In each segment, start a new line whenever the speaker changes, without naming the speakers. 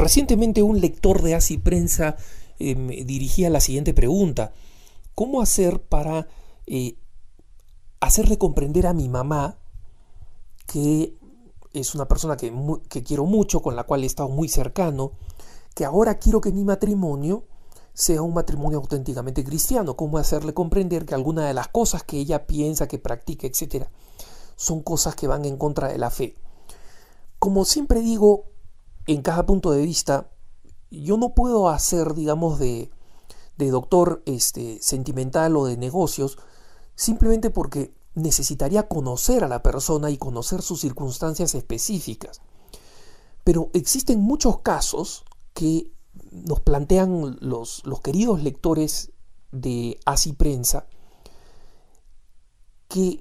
Recientemente un lector de Así Prensa eh, me dirigía la siguiente pregunta. ¿Cómo hacer para eh, hacerle comprender a mi mamá que es una persona que, quiero mucho, con la cual he estado muy cercano, que ahora quiero que mi matrimonio sea un matrimonio auténticamente cristiano, cómo hacerle comprender que algunas de las cosas que ella piensa, que practica, etcétera, son cosas que van en contra de la fe. Como siempre digo, en cada punto de vista, yo no puedo hacer, digamos, de, doctor este, sentimental o de negocios, simplemente porque necesitaría conocer a la persona y conocer sus circunstancias específicas. Pero existen muchos casos que nos plantean los, los queridos lectores de Así Prensa que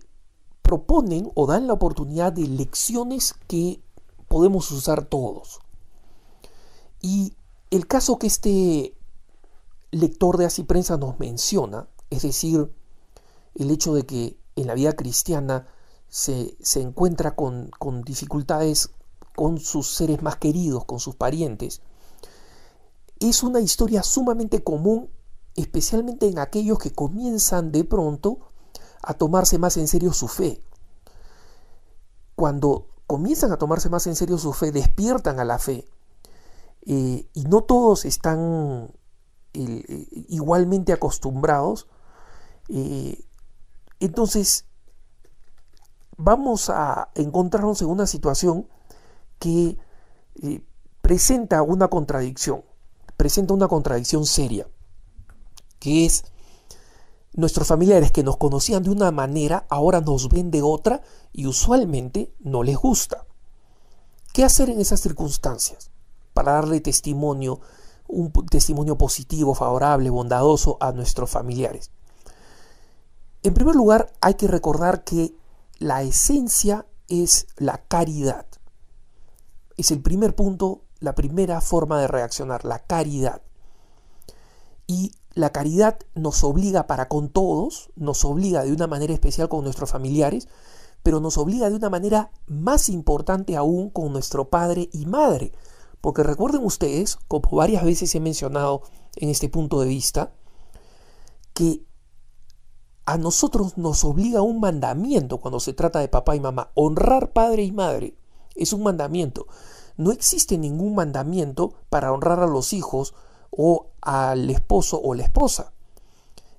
proponen o dan la oportunidad de lecciones que podemos usar todos. Y el caso que este lector de Así Prensa nos menciona, es decir, el hecho de que en la vida cristiana se, encuentra con, con dificultades con sus seres más queridos, con sus parientes, es una historia sumamente común, especialmente en aquellos que comienzan de pronto a tomarse más en serio su fe. Cuando comienzan a tomarse más en serio su fe, despiertan a la fe eh, y no todos están eh, igualmente acostumbrados, eh, entonces vamos a encontrarnos en una situación que presenta una contradicción, presenta una contradicción seria, que es nuestros familiares que nos conocían de una manera ahora nos ven de otra y usualmente no les gusta. ¿Qué hacer en esas circunstancias? para darle testimonio, un testimonio positivo, favorable, bondadoso a nuestros familiares. En primer lugar, hay que recordar que la esencia es la caridad. Es el primer punto, la primera forma de reaccionar, la caridad. Y la caridad nos obliga para con todos, nos obliga de una manera especial con nuestros familiares, pero nos obliga de una manera más importante aún con nuestro padre y madre, porque recuerden ustedes, como varias veces he mencionado en este punto de vista, que a nosotros nos obliga un mandamiento cuando se trata de papá y mamá. Honrar padre y madre es un mandamiento. No existe ningún mandamiento para honrar a los hijos o al esposo o la esposa.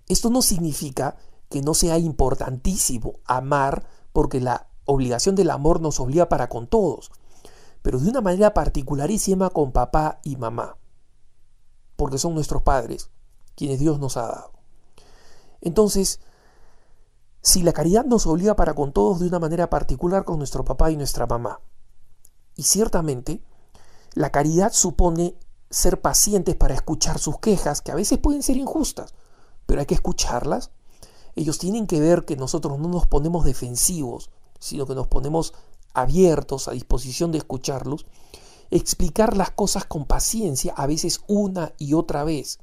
Esto no significa que no sea importantísimo amar porque la obligación del amor nos obliga para con todos pero de una manera particularísima con papá y mamá, porque son nuestros padres, quienes Dios nos ha dado. Entonces, si la caridad nos obliga para con todos de una manera particular con nuestro papá y nuestra mamá, y ciertamente, la caridad supone ser pacientes para escuchar sus quejas, que a veces pueden ser injustas, pero hay que escucharlas. Ellos tienen que ver que nosotros no nos ponemos defensivos, sino que nos ponemos abiertos, a disposición de escucharlos, explicar las cosas con paciencia, a veces una y otra vez,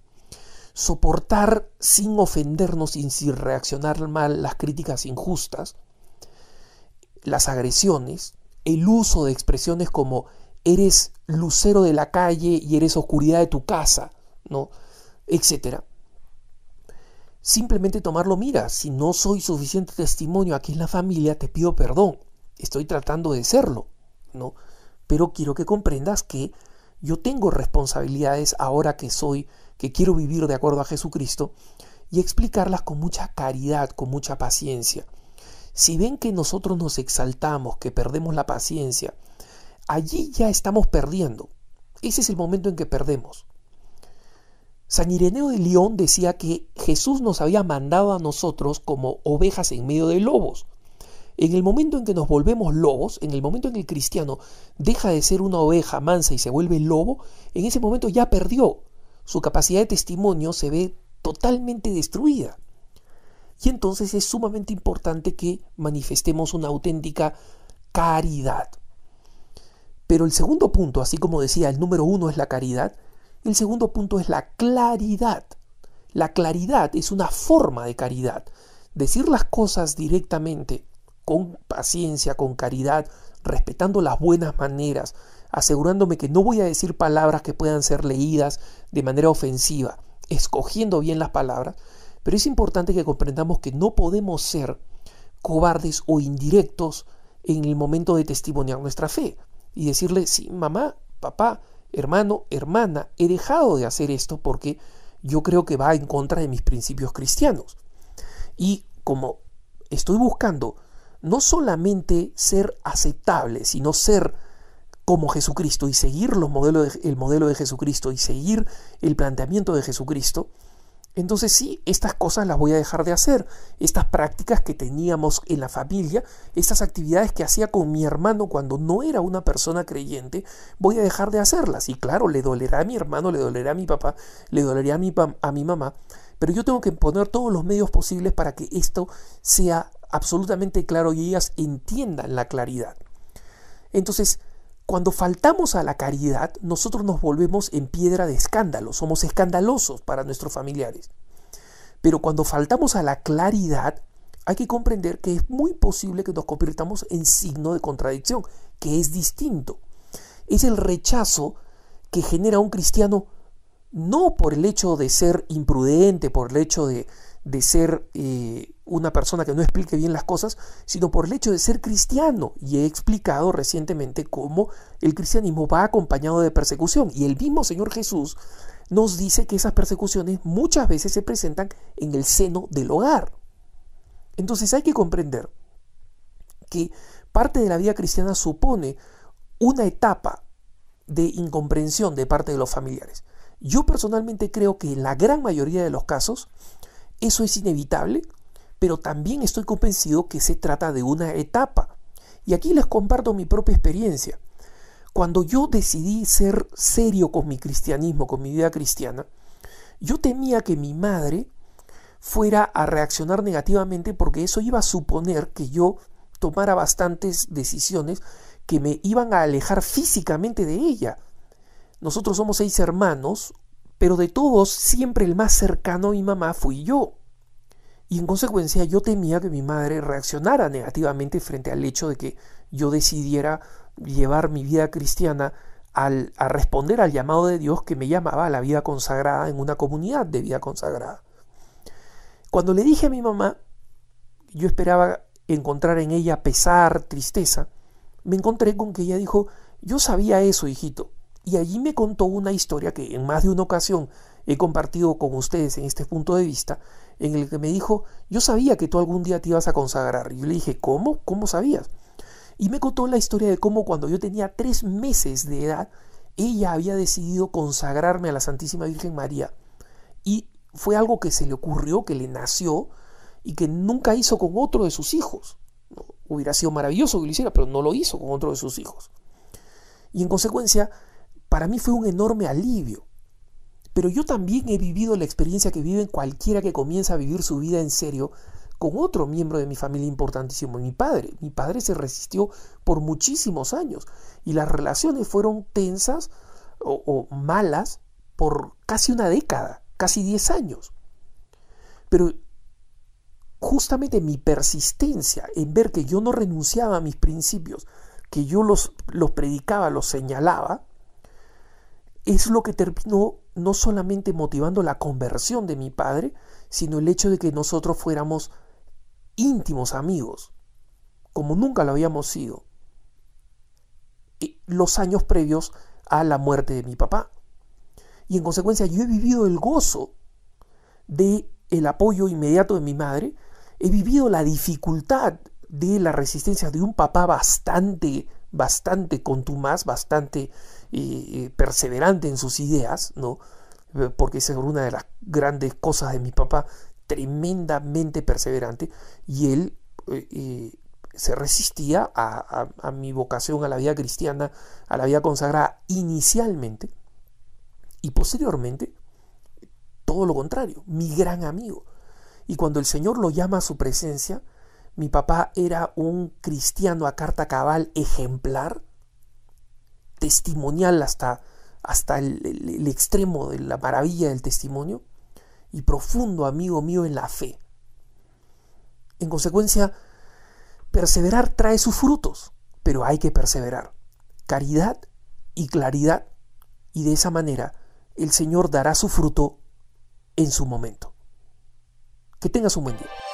soportar sin ofendernos y sin reaccionar mal las críticas injustas, las agresiones, el uso de expresiones como eres lucero de la calle y eres oscuridad de tu casa, ¿no? etcétera. Simplemente tomarlo, mira, si no soy suficiente testimonio aquí en la familia, te pido perdón estoy tratando de serlo, ¿no? Pero quiero que comprendas que yo tengo responsabilidades ahora que soy, que quiero vivir de acuerdo a Jesucristo, y explicarlas con mucha caridad, con mucha paciencia. Si ven que nosotros nos exaltamos, que perdemos la paciencia, allí ya estamos perdiendo. Ese es el momento en que perdemos. San Ireneo de León decía que Jesús nos había mandado a nosotros como ovejas en medio de lobos. En el momento en que nos volvemos lobos, en el momento en que el cristiano deja de ser una oveja mansa y se vuelve lobo, en ese momento ya perdió. Su capacidad de testimonio se ve totalmente destruida. Y entonces es sumamente importante que manifestemos una auténtica caridad. Pero el segundo punto, así como decía, el número uno es la caridad, el segundo punto es la claridad. La claridad es una forma de caridad. Decir las cosas directamente, con paciencia, con caridad, respetando las buenas maneras, asegurándome que no voy a decir palabras que puedan ser leídas de manera ofensiva, escogiendo bien las palabras, pero es importante que comprendamos que no podemos ser cobardes o indirectos en el momento de testimoniar nuestra fe y decirle, sí, mamá, papá, hermano, hermana, he dejado de hacer esto porque yo creo que va en contra de mis principios cristianos. Y como estoy buscando no solamente ser aceptable, sino ser como Jesucristo y seguir el modelo de Jesucristo y seguir el planteamiento de Jesucristo, entonces sí, estas cosas las voy a dejar de hacer. Estas prácticas que teníamos en la familia, estas actividades que hacía con mi hermano cuando no era una persona creyente, voy a dejar de hacerlas. Y claro, le dolerá a mi hermano, le dolerá a mi papá, le dolerá a mi, a mi mamá, pero yo tengo que poner todos los medios posibles para que esto sea absolutamente claro y ellas entiendan la claridad. Entonces, cuando faltamos a la caridad, nosotros nos volvemos en piedra de escándalo, somos escandalosos para nuestros familiares. Pero cuando faltamos a la claridad, hay que comprender que es muy posible que nos convirtamos en signo de contradicción, que es distinto. Es el rechazo que genera un cristiano no por el hecho de ser imprudente, por el hecho de, ser eh, una persona que no explique bien las cosas, sino por el hecho de ser cristiano. Y he explicado recientemente cómo el cristianismo va acompañado de persecución. Y el mismo Señor Jesús nos dice que esas persecuciones muchas veces se presentan en el seno del hogar. Entonces hay que comprender que parte de la vida cristiana supone una etapa de incomprensión de parte de los familiares. Yo personalmente creo que en la gran mayoría de los casos eso es inevitable pero también estoy convencido que se trata de una etapa. Y aquí les comparto mi propia experiencia. Cuando yo decidí ser serio con mi cristianismo, con mi vida cristiana, yo temía que mi madre fuera a reaccionar negativamente porque eso iba a suponer que yo tomara bastantes decisiones que me iban a alejar físicamente de ella. Nosotros somos seis hermanos, pero de todos siempre el más cercano a mi mamá fui yo. Y en consecuencia yo temía que mi madre reaccionara negativamente frente al hecho de que yo decidiera llevar mi vida cristiana al, a responder al llamado de Dios que me llamaba a la vida consagrada en una comunidad de vida consagrada. Cuando le dije a mi mamá, yo esperaba encontrar en ella pesar, tristeza, me encontré con que ella dijo, yo sabía eso, hijito. Y allí me contó una historia que en más de una ocasión he compartido con ustedes en este punto de vista, en el que me dijo, yo sabía que tú algún día te ibas a consagrar. Y yo le dije, ¿cómo? ¿Cómo sabías? Y me contó la historia de cómo cuando yo tenía tres meses de edad, ella había decidido consagrarme a la Santísima Virgen María. Y fue algo que se le ocurrió, que le nació y que nunca hizo con otro de sus hijos. Hubiera sido maravilloso que lo hiciera, pero no lo hizo con otro de sus hijos. Y en consecuencia, para mí fue un enorme alivio. Pero yo también he vivido la experiencia que vive cualquiera que comienza a vivir su vida en serio con otro miembro de mi familia importantísimo, mi padre. Mi padre se resistió por muchísimos años y las relaciones fueron tensas o, malas por casi una década, casi 10 años. Pero justamente mi persistencia en ver que yo no renunciaba a mis principios, que yo los, los predicaba, los señalaba, es lo que terminó no solamente motivando la conversión de mi padre, sino el hecho de que nosotros fuéramos íntimos amigos, como nunca lo habíamos sido, los años previos a la muerte de mi papá. Y en consecuencia yo he vivido el gozo de el apoyo inmediato de mi madre, he vivido la dificultad de la resistencia de un papá bastante bastante contumaz, bastante perseverante en sus ideas, ¿no? Eh, porque esa es una de las grandes cosas de mi papá, tremendamente perseverante, y él eh, se resistía a mi vocación, a la vida cristiana, a la vida consagrada inicialmente, y posteriormente, todo lo contrario, mi gran amigo. Y cuando el Señor lo llama a su presencia, mi papá era un cristiano a carta cabal ejemplar, testimonial hasta, hasta el, el, extremo de la maravilla del testimonio, y profundo amigo mío en la fe. En consecuencia, perseverar trae sus frutos, pero hay que perseverar. Caridad y claridad, y de esa manera el Señor dará su fruto en su momento. Que tengas un buen día.